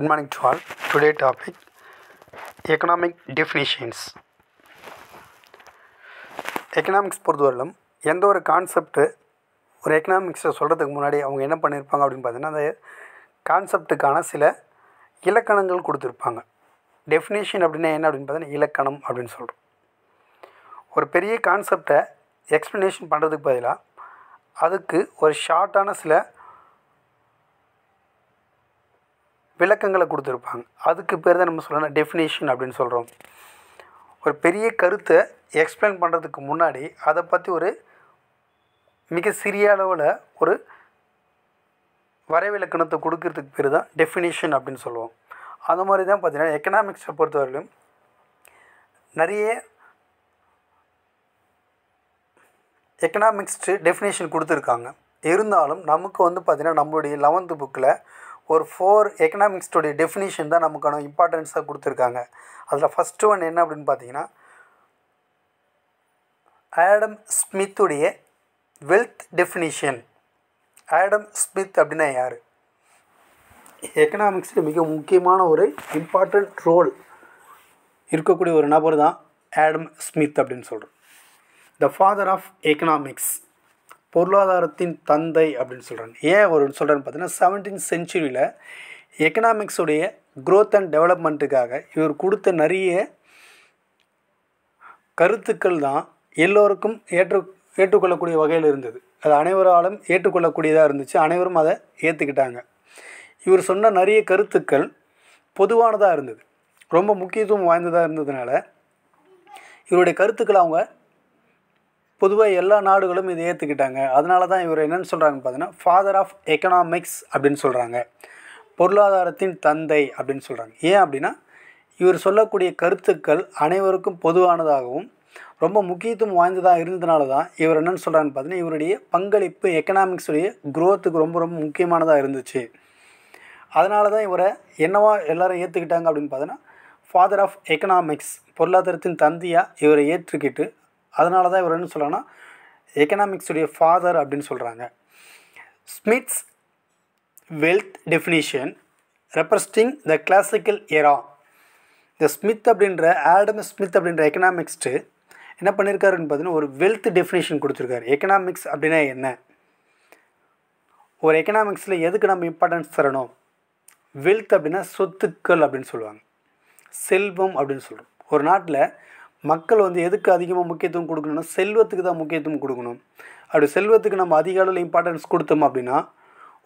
good morning to all today topic economic definitions economics பொறுத்தவரையிலும் எந்த ஒரு கான்செப்ட்டு ஒரு எக்கனாமிக்ஸை சொல்கிறதுக்கு முன்னாடி அவங்க என்ன பண்ணியிருப்பாங்க அப்படின்னு பார்த்தீங்கன்னா அந்த கான்செப்ட்டுக்கான சில இலக்கணங்கள் கொடுத்துருப்பாங்க டெஃபினேஷன் அப்படின்னா என்ன அப்படின்னு பார்த்தீங்கன்னா இலக்கணம் அப்படின்னு சொல்கிறோம் ஒரு பெரிய கான்செப்டை எக்ஸ்ப்ளனேஷன் பண்ணுறதுக்கு பதிலாக அதுக்கு ஒரு ஷார்ட்டான சில விளக்கங்களை கொடுத்துருப்பாங்க அதுக்கு பேர் தான் நம்ம சொல்லணும் டெஃபினேஷன் அப்படின்னு சொல்கிறோம் ஒரு பெரிய கருத்தை எக்ஸ்பிளைன் பண்ணுறதுக்கு முன்னாடி அதை பற்றி ஒரு மிக சிறிய அளவில் ஒரு வரைவிலக்கணத்தை கொடுக்கறதுக்கு பேர் தான் டெஃபினேஷன் அப்படின்னு சொல்லுவோம் அந்த மாதிரி தான் பார்த்திங்கன்னா எக்கனாமிக்ஸை பொறுத்தவரையிலும் நிறைய எக்கனாமிக்ஸ்ட்டு டெஃபினேஷன் கொடுத்துருக்காங்க இருந்தாலும் நமக்கு வந்து பார்த்திங்கன்னா நம்மளுடைய லெவன்த்து புக்கில் ஒரு ஃபோர் எக்கனாமிக்ஸ்டுடைய டெஃபினிஷன் தான் நமக்கான இம்பார்ட்டன்ஸாக கொடுத்துருக்காங்க அதில் ஃபஸ்ட்டு ஒன் என்ன அப்படின்னு பார்த்தீங்கன்னா ஆடம் ஸ்மித்துடைய வெல்த் டெஃபினிஷன் ஆடம் ஸ்மித் அப்படின்னா யார் எக்கனாமிக்ஸில் மிக முக்கியமான ஒரு இம்பார்ட்டண்ட் ரோல் இருக்கக்கூடிய ஒரு நபர் தான் ஆடம் ஸ்மித் அப்படின்னு சொல்கிறோம் த ஃபாதர் ஆஃப் எக்கனாமிக்ஸ் பொருளாதாரத்தின் தந்தை அப்படின்னு சொல்கிறாங்க ஏன் அவர் சொல்கிறேன்னு பார்த்தீங்கன்னா செவன்டீன் செஞ்சுரியில் எக்கனாமிக்ஸுடைய க்ரோத் அண்ட் டெவலப்மெண்ட்டுக்காக இவர் கொடுத்த நிறைய கருத்துக்கள் தான் எல்லோருக்கும் ஏற்று ஏற்றுக்கொள்ளக்கூடிய வகையில் இருந்தது அது அனைவராலும் ஏற்றுக்கொள்ளக்கூடியதாக இருந்துச்சு அனைவரும் அதை ஏற்றுக்கிட்டாங்க இவர் சொன்ன நிறைய கருத்துக்கள் பொதுவானதாக இருந்தது ரொம்ப முக்கியத்துவம் வாய்ந்ததாக இருந்ததுனால இவருடைய கருத்துக்களை அவங்க பொதுவாக எல்லா நாடுகளும் இதை ஏற்றுக்கிட்டாங்க அதனால தான் இவர் என்னென்னு சொல்கிறாங்கன்னு பார்த்தீங்கன்னா ஃபாதர் ஆஃப் எக்கனாமிக்ஸ் அப்படின்னு சொல்கிறாங்க பொருளாதாரத்தின் தந்தை அப்படின்னு சொல்கிறாங்க ஏன் அப்படின்னா இவர் சொல்லக்கூடிய கருத்துக்கள் அனைவருக்கும் பொதுவானதாகவும் ரொம்ப முக்கியத்துவம் வாய்ந்ததாக இருந்ததுனால தான் இவர் என்னென்னு சொல்கிறாங்கன்னு பார்த்தீங்கன்னா இவருடைய பங்களிப்பு எக்கனாமிக்ஸுடைய குரோத்துக்கு ரொம்ப ரொம்ப முக்கியமானதாக இருந்துச்சு அதனால தான் இவரை என்னவா எல்லோரும் ஏற்றுக்கிட்டாங்க அப்படின்னு பார்த்தீங்கன்னா ஃபாதர் ஆஃப் எக்கனாமிக்ஸ் பொருளாதாரத்தின் தந்தையாக இவரை ஏற்றுக்கிட்டு அதனால தான் இவர் என்ன சொல்கிறாங்கன்னா எக்கனாமிக்ஸுடைய ஃபாதர் அப்படின்னு சொல்கிறாங்க Smith's wealth definition representing the classical era இந்த ஸ்மித் அப்படின்ற ஆடம் ஸ்மித் அப்படின்ற எக்கனாமிக்ஸ்ட்டு என்ன பண்ணியிருக்காருன்னு பார்த்தீங்கன்னா ஒரு வெல்த் டெஃபினேஷன் கொடுத்துருக்காரு எக்கனாமிக்ஸ் அப்படின்னா என்ன ஒரு எக்கனாமிக்ஸில் எதுக்கு நம்ம இம்பார்ட்டன்ஸ் தரணும் வெல்த் அப்படின்னா சொத்துக்கள் அப்படின்னு சொல்லுவாங்க செல்வம் அப்படின்னு சொல்கிறோம் ஒரு நாட்டில் மக்கள் வந்து எதுக்கு அதிகமாக முக்கியத்துவம் கொடுக்கணும்னா செல்வத்துக்கு தான் முக்கியத்துவம் கொடுக்கணும் அப்படி செல்வத்துக்கு நம்ம அதிக அளவில் இம்பார்ட்டன்ஸ் கொடுத்தோம் அப்படின்னா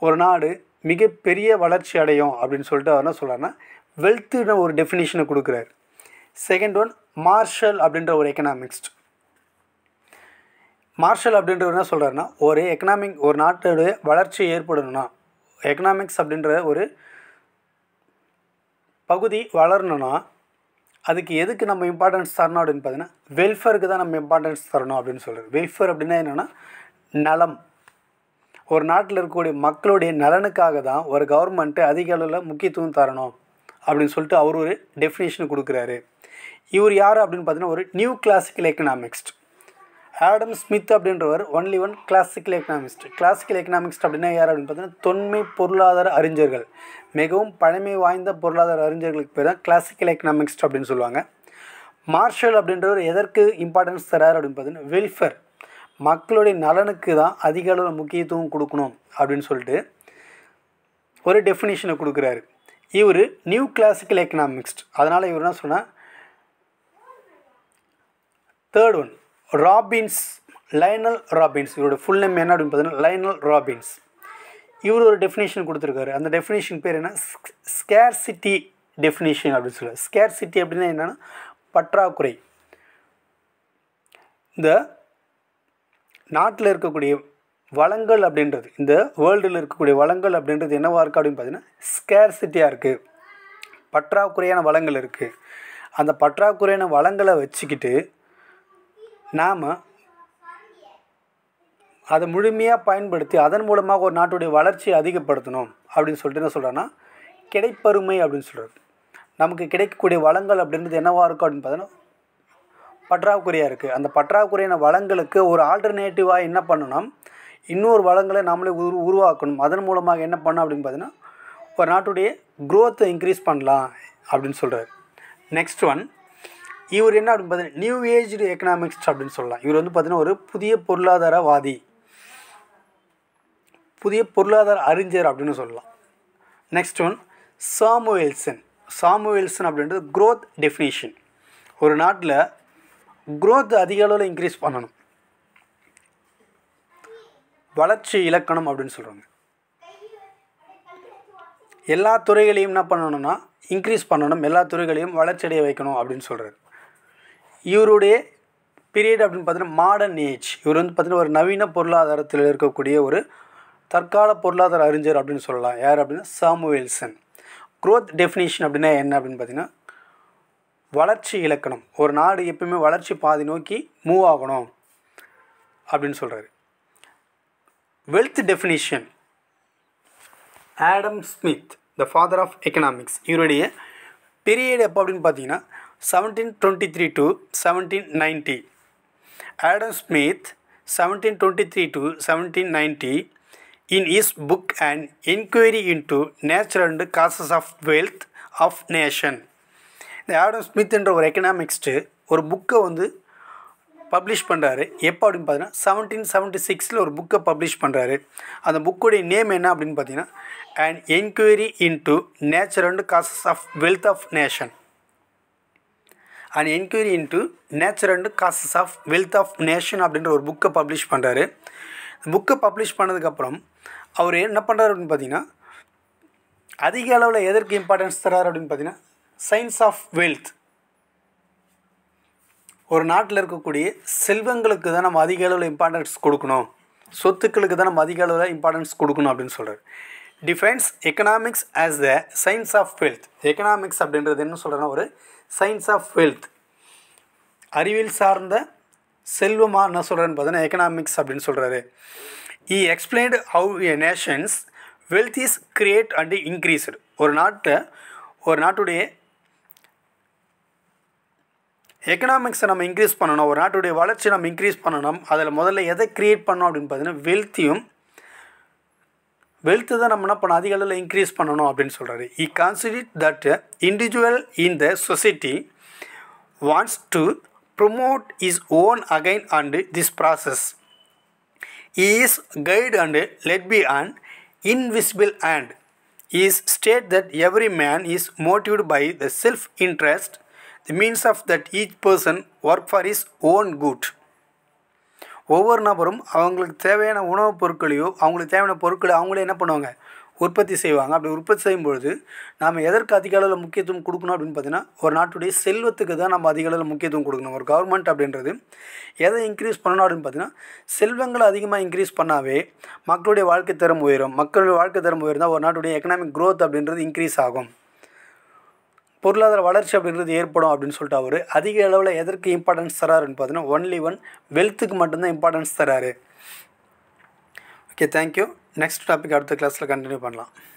ஒரு நாடு மிகப்பெரிய வளர்ச்சி அடையும் அப்படின்னு சொல்லிட்டு அவர் என்ன சொல்கிறாருன்னா வெல்த்துன்னு ஒரு டெஃபினேஷனை கொடுக்குறாரு செகண்ட் ஒன் மார்ஷல் அப்படின்ற ஒரு எக்கனாமிக்ஸ்ட் மார்ஷல் அப்படின்றவர் என்ன சொல்கிறாருன்னா ஒரு எக்கனாமிக் ஒரு நாட்டோடைய வளர்ச்சி ஏற்படணும்னா எக்கனாமிக்ஸ் அப்படின்ற ஒரு பகுதி வளரணும்னா அதுக்கு எதுக்கு நம்ம இம்பார்ட்டன்ஸ் தரணும் அப்படின்னு பார்த்தீங்கன்னா வெல்ஃபேருக்கு தான் நம்ம இம்பார்ட்டன்ஸ் தரணும் அப்படின்னு சொல்கிறது வெல்ஃபேர் அப்படின்னா என்னென்னா நலம் ஒரு நாட்டில் இருக்கக்கூடிய மக்களுடைய நலனுக்காக தான் ஒரு கவர்மெண்ட்டு அதிக அளவில் முக்கியத்துவம் தரணும் அப்படின்னு சொல்லிட்டு அவர் ஒரு டெஃபினேஷன் கொடுக்குறாரு இவர் யார் அப்படின்னு பார்த்தீங்கன்னா ஒரு new classical economist Adam Smith அப்படின்றவர் only one classical economist classical economist அப்படின்னா யார் அப்படின்னு பார்த்தீங்கன்னா தொன்மை பொருளாதார அறிஞர்கள் மிகவும் பழமை வாய்ந்த பொருளாதார அறிஞர்களுக்கு பேர் தான் கிளாசிக்கல் எக்கனாமிக்ஸ்ட் அப்படின்னு சொல்லுவாங்க மார்ஷல் அப்படின்றவர் எதற்கு இம்பார்ட்டன்ஸ் தராரு அப்படின்னு பார்த்தீங்கன்னா வெல்ஃபேர் மக்களுடைய நலனுக்கு தான் அதிக அளவில் முக்கியத்துவம் கொடுக்கணும் அப்படின்னு சொல்லிட்டு ஒரு டெஃபினேஷனை கொடுக்குறாரு இவர் நியூ கிளாசிக்கல் எக்கனாமிக்ஸ்ட் அதனால் இவர் என்ன சொன்னால் third one Robbins Lionel Robbins இவரோட ஃபுல் நேம் என்ன அப்படின்னு பார்த்தீங்கன்னா லைனல் ராபின்ஸ் இவர் ஒரு டெஃபினேஷன் கொடுத்துருக்காரு அந்த டெஃபினேஷன் பேர் என்ன ஸ்கேர்சிட்டி டெஃபினேஷன் அப்படின்னு சொல்லுவார் ஸ்கேர்சிட்டி அப்படின்னா என்னென்னா பற்றாக்குறை இந்த நாட்டில் இருக்கக்கூடிய வளங்கள் அப்படின்றது இந்த வேர்ல்டில் இருக்கக்கூடிய வளங்கள் அப்படின்றது என்னவாக இருக்குது அப்படின்னு பார்த்தீங்கன்னா ஸ்கேர்சிட்டியாக இருக்குது பற்றாக்குறையான வளங்கள் இருக்குது அந்த பற்றாக்குறையான வளங்களை வச்சுக்கிட்டு நாம் அதை முழுமையாக பயன்படுத்தி அதன் மூலமாக ஒரு நாட்டுடைய வளர்ச்சியை அதிகப்படுத்தணும் அப்படின்னு சொல்லிட்டு என்ன சொல்கிறேன்னா கிடைப்பருமை அப்படின்னு சொல்கிறது நமக்கு கிடைக்கக்கூடிய வளங்கள் அப்படின்றது என்னவாக இருக்கும் அப்படின்னு பார்த்தோன்னா பற்றாக்குறையாக இருக்குது அந்த பற்றாக்குறையான வளங்களுக்கு ஒரு ஆல்டர்னேட்டிவாக என்ன பண்ணணும் இன்னொரு வளங்களை நாமளே உரு உருவாக்கணும் அதன் மூலமாக என்ன பண்ணோம் அப்படின்னு பார்த்தீங்கன்னா ஒரு நாட்டுடைய க்ரோத்தை இன்க்ரீஸ் பண்ணலாம் அப்படின்னு சொல்கிறார் நெக்ஸ்ட் ஒன் இவர் என்ன அப்படின்னு பார்த்தீங்கன்னா நியூ ஏஜ் எக்கனாமிக்ஸ் அப்படின்னு சொல்லலாம் இவர் வந்து பார்த்தீங்கன்னா ஒரு புதிய பொருளாதாரவாதி புதிய பொருளாதார அறிஞர் அப்படின்னு சொல்லலாம் நெக்ஸ்ட் ஒன் சாமுவேல்சன் சாமுவேல்சன் அப்படின்றது க்ரோத் டெஃபினேஷன் ஒரு நாட்டில் க்ரோத் அதிக அளவில் இன்க்ரீஸ் பண்ணணும் வளர்ச்சி இலக்கணம் அப்படின்னு சொல்கிறாங்க எல்லா துறைகளையும் என்ன பண்ணணும்னா இன்க்ரீஸ் பண்ணணும் எல்லா துறைகளையும் வளர்ச்சியடைய வைக்கணும் அப்படின்னு சொல்கிறார் இவருடைய பீரியட் அப்படின்னு பார்த்தீங்கன்னா மாடர்ன் ஏஜ் இவர் வந்து பார்த்தீங்கன்னா ஒரு நவீன பொருளாதாரத்தில் இருக்கக்கூடிய ஒரு தற்கால பொருளாதார அறிஞர் அப்படின்னு சொல்லலாம் யார் அப்படின்னா சாமுவேல்சன் க்ரோத் டெஃபினேஷன் அப்படின்னா என்ன அப்படின்னு பார்த்தீங்கன்னா வளர்ச்சி இலக்கணம் ஒரு நாடு எப்பயுமே வளர்ச்சி பாதி நோக்கி மூவ் ஆகணும் அப்படின்னு சொல்கிறாரு wealth definition Adam Smith the father of economics இவருடைய பீரியட் எப்போ அப்படின்னு பார்த்தீங்கன்னா seventeen seventeen twenty three ninety 1723 to 1790 adam smith 1723 to 1790 in his book an inquiry into nature and causes of wealth of nation இந்த Adam ஸ்மித்ன்ற ஒரு economist ஒரு புக்கை வந்து பப்ளிஷ் பண்ணுறாரு எப்போ அப்படின்னு பார்த்தீங்கன்னா செவன்டீன் செவன்ட்டி சிக்ஸில் ஒரு புக்கை பப்ளிஷ் பண்ணுறாரு அந்த புக்குடைய நேம் என்ன அப்படின்னு பார்த்தீங்கன்னா and enquiry into nature and causes of wealth of nation and enquiry into nature and causes of wealth of nation அப்படின்ற ஒரு புக்கை பப்ளிஷ் பண்ணுறாரு புக்கை பப்ளிஷ் பண்ணதுக்கப்புறம் அவர் என்ன பண்ணுறாரு அப்படின்னு பார்த்தீங்கன்னா அதிக அளவில் எதற்கு இம்பார்ட்டன்ஸ் தராரு அப்படின்னு பார்த்தீங்கன்னா சயின்ஸ் ஆஃப் வெல்த் ஒரு நாட்டில் இருக்கக்கூடிய செல்வங்களுக்கு தான் நம்ம அதிக அளவில் இம்பார்ட்டன்ஸ் கொடுக்கணும் சொத்துக்களுக்கு தான் நம்ம அதிக அளவில் இம்பார்ட்டன்ஸ் கொடுக்கணும் அப்படின்னு சொல்கிறார் defines economics as the science of wealth economics அப்படின்றது என்ன சொல்கிறேன்னா ஒரு சயின்ஸ் ஆஃப் வெல்த் அறிவியல் சார்ந்த செல்வமாக என்ன சொல்கிறேன்னு பார்த்தீங்கன்னா எக்கனாமிக்ஸ் அப்படின்னு சொல்கிறாரு he explained how a nation's wealth is create and increased ஒரு நாட்டை ஒரு நாட்டுடைய எக்கனாமிக்ஸை நம்ம இன்க்ரீஸ் பண்ணணும் ஒரு நாட்டுடைய வளர்ச்சி நம்ம இன்க்ரீஸ் பண்ணணும் அதில் முதல்ல எதை க்ரியேட் பண்ணணும் அப்படின்னு பார்த்தீங்கன்னா வெல்த்தையும் வெல்த்து தான் நம்ம என்ன பண்ண அதிக அளவில் இன்க்ரீஸ் பண்ணணும் அப்படின்னு சொல்கிறாரு he consider that individual in the society wants to promote his own again and this process is guide and let by an invisible and is state that every man is motivated by the self-interest, the means of that each person work for his own good. ஒவ்வொரு நபரும் அவங்களுக்கு தேவையான உணவுப் பொருட்களையோ அவங்களுக்கு தேவையான பொருட்களை அவங்களே என்ன பண்ணுவாங்க உற்பத்தி செய்வாங்க அப்படி உற்பத்தி செய்யும் பொழுது நாம் எதற்கு அதிக அளவில் முக்கியத்துவம் கொடுக்கணும் அப்படின்னு பார்த்தீங்கன்னா ஒரு நாட்டுடைய செல்வத்துக்கு தான் நம்ம அதிக அளவில் முக்கியத்துவம் கொடுக்கணும் ஒரு கவர்மெண்ட் அப்படின்றது எதை இன்க்ரீஸ் பண்ணணும் அப்படின்னு பார்த்தீங்கன்னா செல்வங்களை அதிகமாக இன்க்ரீஸ் பண்ணாவே மக்களுடைய வாழ்க்கை தரம் உயரும் மக்களுடைய வாழ்க்கை தரம் உயர்ந்தால் ஒரு நாட்டுடைய எக்கனாமிக் க்ரோத் அப்படின்றது இன்க்ரீஸ் ஆகும் பொருளாதார வளர்ச்சி அப்படிங்கிறது ஏற்படும் அப்படின்னு சொல்லிட்டு அவர் அதிக அளவில் எதற்கு இம்பார்ட்டன்ஸ் தராருன்னு பார்த்தீங்கன்னா ஒன்லி ஒன் வெல்த்துக்கு மட்டும்தான் இம்பார்ட்டன்ஸ் தராரு ஓகே தேங்க்யூ நெக்ஸ்ட் டாபிக் அடுத்த கிளாஸில் கண்டினியூ பண்ணலாம்